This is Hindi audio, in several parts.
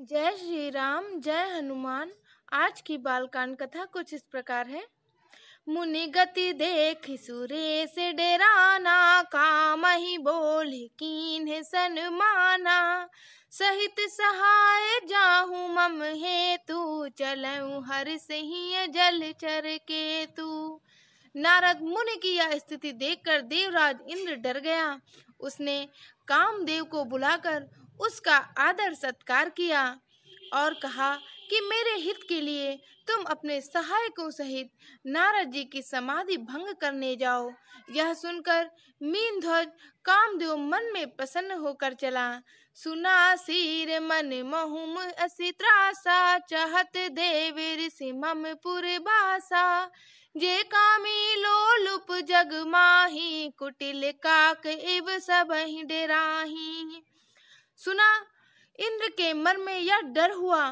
जय श्री राम जय हनुमान आज की बालकान कथा कुछ इस प्रकार है मुनि गति देख सुरे से डेराना काम ही बोल कीन सन माना सहित सहाय जाहू मम तू चलऊ हर सही जल चर के तू नारद मुनि की यह स्थिति देखकर देवराज इंद्र डर गया उसने कामदेव को बुलाकर उसका आदर सत्कार किया और कहा कि मेरे हित के लिए तुम अपने सहायकों सहित नारद जी की समाधि भंग करने जाओ यह सुनकर मीन ध्वज कामदेव मन में प्रसन्न होकर चला सुना सिर मन महुम असी त्रासा चहत देव ऋषि मम बासा जे कामी लोलुप जग माही कुटिल काक इव ही डेराही सुना इंद्र के मन में यह डर हुआ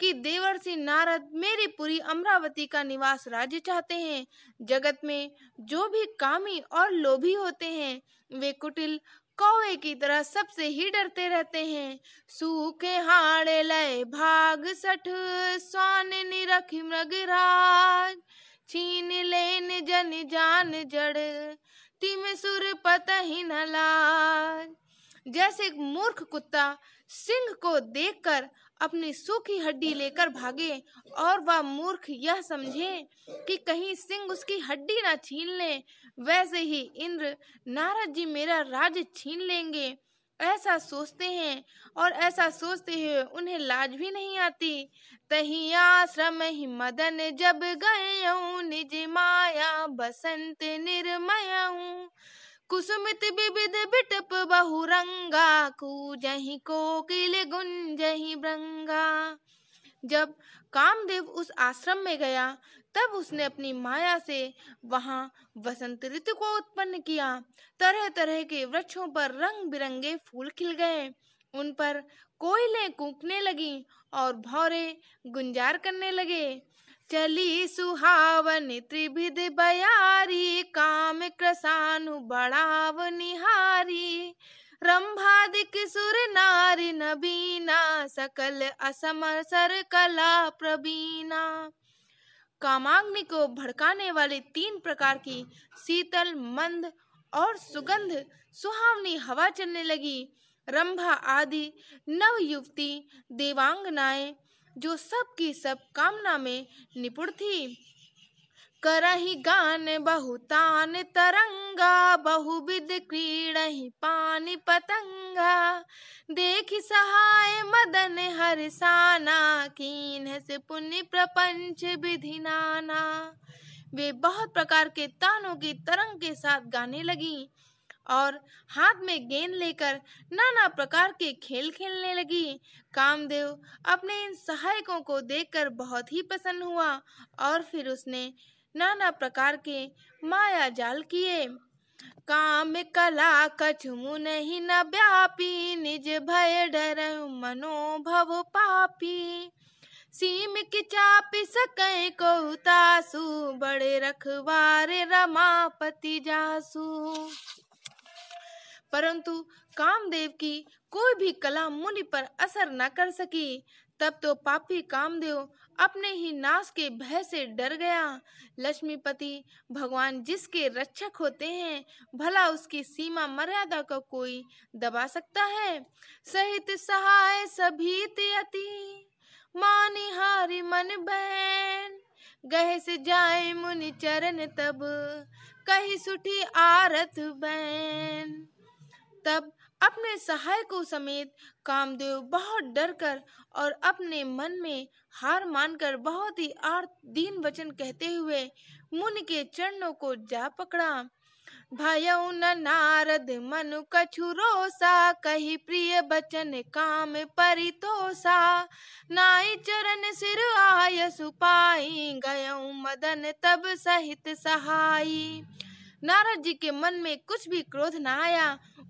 कि देवर सिंह नारद मेरी पूरी अमरावती का निवास राज्य चाहते हैं जगत में जो भी कामी और लोभी होते हैं वे कुटिल कौवे की तरह सबसे ही डरते रहते हैं सूखे हाड़े लय भाग सठ स्वान निरख मृगराज छीन लेन जन जान जड़ तिम सुर पत ही नलाज जैसे एक मूर्ख कुत्ता सिंह को देखकर अपनी सूखी हड्डी लेकर भागे और वह मूर्ख यह समझे कि कहीं सिंह उसकी हड्डी ना छीन ले वैसे ही इंद्र नारद जी मेरा राज छीन लेंगे ऐसा सोचते हैं और ऐसा सोचते हुए उन्हें लाज भी नहीं आती तही आश्रम ही मदन जब गय निज माया बसंत निर्मय हूँ कुसुमित विविध बिटप बहुरंगा कू कूजही कोकिल जही ब्रंगा जब कामदेव उस आश्रम में गया तब उसने अपनी माया से वहां वसंत ऋतु को उत्पन्न किया तरह तरह के वृक्षों पर रंग बिरंगे फूल खिल गए उन पर कोयले कूकने लगी और भौरे गुंजार करने लगे चली सुहा बन त्रिविध बयारी काम कृसानु बढ़ाव निहारी रंभादिक सुर नारी नबीना सकल असमर सर कला प्रबीना कामाग्नि को भड़काने वाले तीन प्रकार की शीतल मंद और सुगंध सुहावनी हवा चलने लगी रंभा आदि नव युवती देवांगनाएं जो सबकी सब कामना में निपुण थी करही गान बहुतान तरंगा बहुविध क्रीड़ही पानी पतंगा देख सहाय मदन हर साना कीन से पुण्य प्रपंच विधि नाना वे बहुत प्रकार के तानों की तरंग के साथ गाने लगी और हाथ में गेंद लेकर नाना प्रकार के खेल खेलने लगी कामदेव अपने इन सहायकों को देखकर बहुत ही प्रसन्न हुआ और फिर उसने नाना प्रकार के माया जाल किए काम कला कछु नहीं न व्यापी निज भय डर मनोभव पापी सीम की चापी सक को तासु बड़े रखवारे रमापति जासू परंतु कामदेव की कोई भी कला मुनि पर असर न कर सकी तब तो पापी कामदेव अपने ही नाश के भय से डर गया लक्ष्मीपति भगवान जिसके रक्षक होते हैं भला उसकी सीमा मर्यादा का को कोई दबा सकता है सहित सहाय सभी अति मानी हारी मन बहन गहे से जाए मुनि चरण तब कही सुठी आरत बहन तब अपने सहायकों समेत कामदेव बहुत डर कर और अपने मन में हार मानकर बहुत ही आर्त दीन वचन कहते हुए मुनि के चरणों को जा पकड़ा भय न नारद मनु रोसा कही प्रिय बचन काम परितोसा नाई चरण सिर आय सुपाई गय मदन तब सहित सहाई नारद जी के मन में कुछ भी क्रोध न आया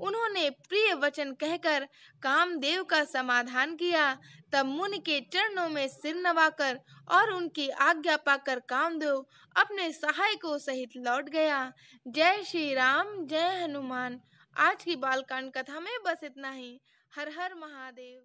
उन्होंने प्रिय वचन कहकर कामदेव का समाधान किया तब मुनि के चरणों में सिर नवाकर और उनकी आज्ञा पाकर कामदेव अपने सहायकों सहित लौट गया जय श्री राम जय हनुमान आज की बालकांड कथा में बस इतना ही हर हर महादेव